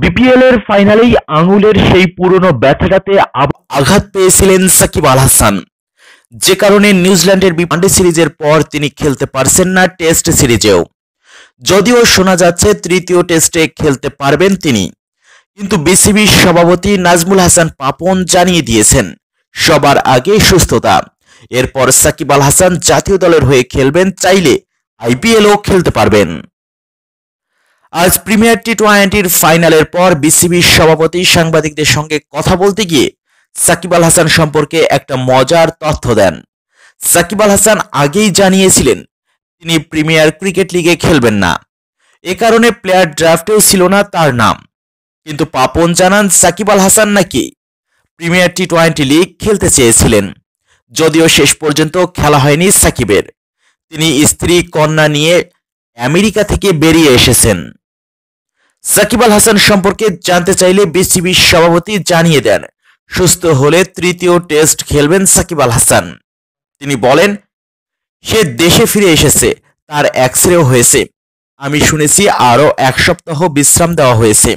BPL এর ফাইনালেই আঙুলের সেই পুরনো ব্যথাটাতে আঘাত পেয়েছিলেন সাকিব আল হাসান যে কারণে নিউজিল্যান্ডের ওয়ানডে সিরিজের পর তিনি খেলতে পারছেন না টেস্ট সিরিজেও যদিও শোনা যাচ্ছে তৃতীয় টেস্টে খেলতে পারবেন তিনি কিন্তু বিসিবির সভাপতি নাজমুল হাসান পাপন জানিয়ে দিয়েছেন সবার আগে সুস্থতা এরপর সাকিব আল হাসান জাতীয় দলের হয়ে খেলবেন চাইলে আইপিএলও খেলতে পারবেন আজ প্রিমিয়ার টি টোয়েন্টির ফাইনালের পর বিসিবির সভাপতি সাংবাদিকদের সঙ্গে কথা বলতে গিয়ে সাকিব আল হাসান সম্পর্কে একটা মজার তথ্য দেন সাকিব আল হাসান আগেই জানিয়েছিলেন তিনি প্রিমিয়ার ক্রিকেট লিগে খেলবেন না এ কারণে প্লেয়ার ড্রাফটেও ছিল না তার নাম কিন্তু পাপন জানান সাকিব আল হাসান নাকি প্রিমিয়ার টি টোয়েন্টি লিগ খেলতে চেয়েছিলেন যদিও শেষ পর্যন্ত খেলা হয়নি সাকিবের তিনি স্ত্রী কন্যা নিয়ে আমেরিকা থেকে বেরিয়ে এসেছেন সাকিব আল হাসান সম্পর্কে জানতে চাইলে বিসিবির সভাপতি জানিয়ে দেন সুস্থ হলে তৃতীয় টেস্ট খেলবেন সাকিব আল হাসান তিনি বলেন সে দেশে ফিরে এসেছে তার এক্স হয়েছে আমি শুনেছি আরও এক সপ্তাহ বিশ্রাম দেওয়া হয়েছে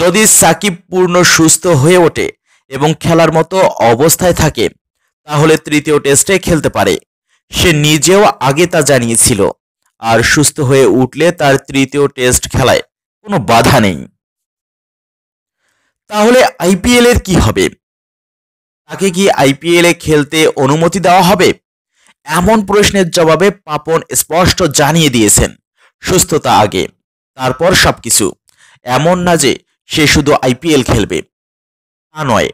যদি সাকিব পূর্ণ সুস্থ হয়ে ওঠে এবং খেলার মতো অবস্থায় থাকে তাহলে তৃতীয় টেস্টে খেলতে পারে সে নিজেও আগে তা জানিয়েছিল আর সুস্থ হয়ে উঠলে তার তৃতীয় টেস্ট খেলায় কোনো বাধা নেই তাহলে আইপিএলের কি হবে তাকে কি আইপিএলে খেলতে অনুমতি দেওয়া হবে এমন প্রশ্নের জবাবে পাপন স্পষ্ট জানিয়ে দিয়েছেন সুস্থতা আগে তারপর সবকিছু এমন না যে সে শুধু আইপিএল খেলবে তা নয়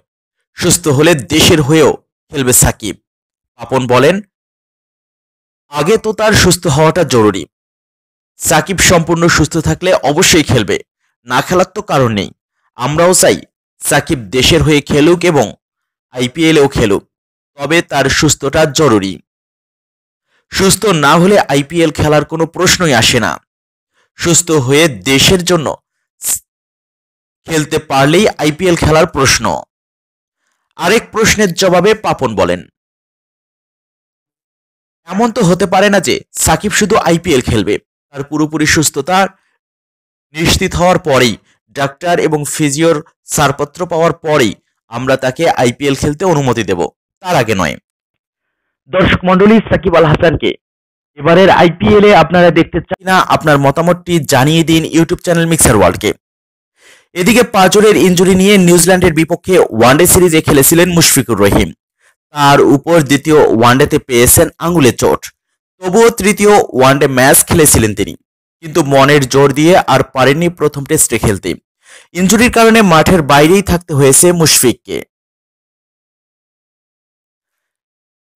সুস্থ হলে দেশের হয়েও খেলবে সাকিব পাপন বলেন আগে তো তার সুস্থ হওয়াটা জরুরি সাকিব সম্পূর্ণ সুস্থ থাকলে অবশ্যই খেলবে না খেলার তো কারণ নেই আমরাও চাই সাকিব দেশের হয়ে খেলুক এবং আইপিএলেও খেলুক তবে তার সুস্থটা জরুরি সুস্থ না হলে আইপিএল খেলার কোনো প্রশ্নই আসে না সুস্থ হয়ে দেশের জন্য খেলতে পারলেই আইপিএল খেলার প্রশ্ন আরেক প্রশ্নের জবাবে পাপন বলেন এমন তো হতে পারে না যে সাকিব শুধু আইপিএল খেলবে তার পুরোপুরি সুস্থতা নিশ্চিত হওয়ার পরেই ডাক্তার এবং ফিজিওর ছাড়পত্র পাওয়ার পরেই আমরা তাকে আইপিএল খেলতে অনুমতি দেব তার আগে নয় দর্শক মন্ডলী সাকিব আল হাসানকে এবারের আইপিএল এ আপনারা দেখতে চাই না আপনার মতামতটি জানিয়ে দিন ইউটিউব চ্যানেল মিক্সার ওয়ার্ল্ডকে এদিকে পাঁচরের ইঞ্জুরি নিয়ে নিউজিল্যান্ডের বিপক্ষে ওয়ানডে সিরিজে খেলেছিলেন মুশফিকুর রহিম তার উপর দ্বিতীয় ওয়ানডেতে পেয়েছেন আঙুলে চোট তবুও তৃতীয় ওয়ানডে ম্যাচ খেলেছিলেন তিনি কিন্তু মনের জোর দিয়ে আর পারেননি প্রথম টেস্টে খেলতে ইঞ্জুরির কারণে মাঠের বাইরেই থাকতে হয়েছে মুশফিককে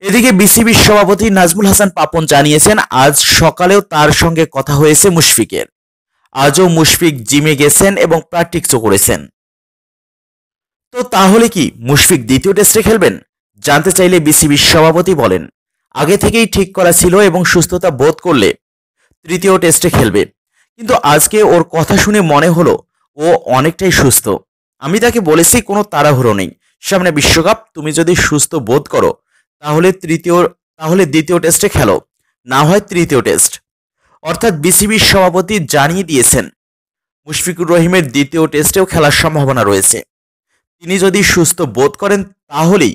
এদিকে বিসিবির সভাপতি নাজমুল হাসান পাপন জানিয়েছেন আজ সকালেও তার সঙ্গে কথা হয়েছে মুশফিকের আজও মুশফিক জিমে গেছেন এবং প্র্যাকটিসও করেছেন তো তাহলে কি মুশফিক দ্বিতীয় টেস্টে খেলবেন জানতে চাইলে বিসিবির সভাপতি বলেন আগে থেকেই ঠিক করা ছিল এবং সুস্থতা বোধ করলে তৃতীয় টেস্টে খেলবে কিন্তু আজকে ওর কথা শুনে মনে হলো ও অনেকটাই সুস্থ আমি তাকে বলেছি কোনো তাড়াহুড়ো নেই সামনে বিশ্বকাপ তুমি যদি সুস্থ বোধ করো তাহলে তৃতীয় তাহলে দ্বিতীয় টেস্টে খেলো না হয় তৃতীয় টেস্ট অর্থাৎ বিসিবির সভাপতি জানিয়ে দিয়েছেন মুশফিকুর রহিমের দ্বিতীয় টেস্টেও খেলার সম্ভাবনা রয়েছে তিনি যদি সুস্থ বোধ করেন তাহলেই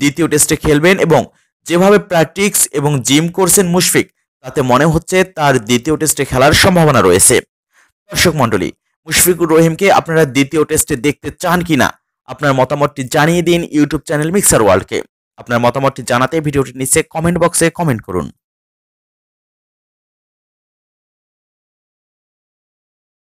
দ্বিতীয় টেস্টে খেলবেন এবং যেভাবে প্র্যাকটিক্স এবং জিম করছেন মুশফিক তাতে মনে হচ্ছে তার দ্বিতীয় টেস্টে খেলার সম্ভাবনা রয়েছে দর্শক মণ্ডলী মুশফিকুর রহিমকে আপনারা দ্বিতীয় টেস্টে দেখতে চান কি না আপনার মতামতটি জানিয়ে দিন ইউটিউব চ্যানেল মিক্সার ওয়ার্ল্ডকে আপনার মতামতটি জানাতে ভিডিওটি নিচে কমেন্ট বক্সে কমেন্ট করুন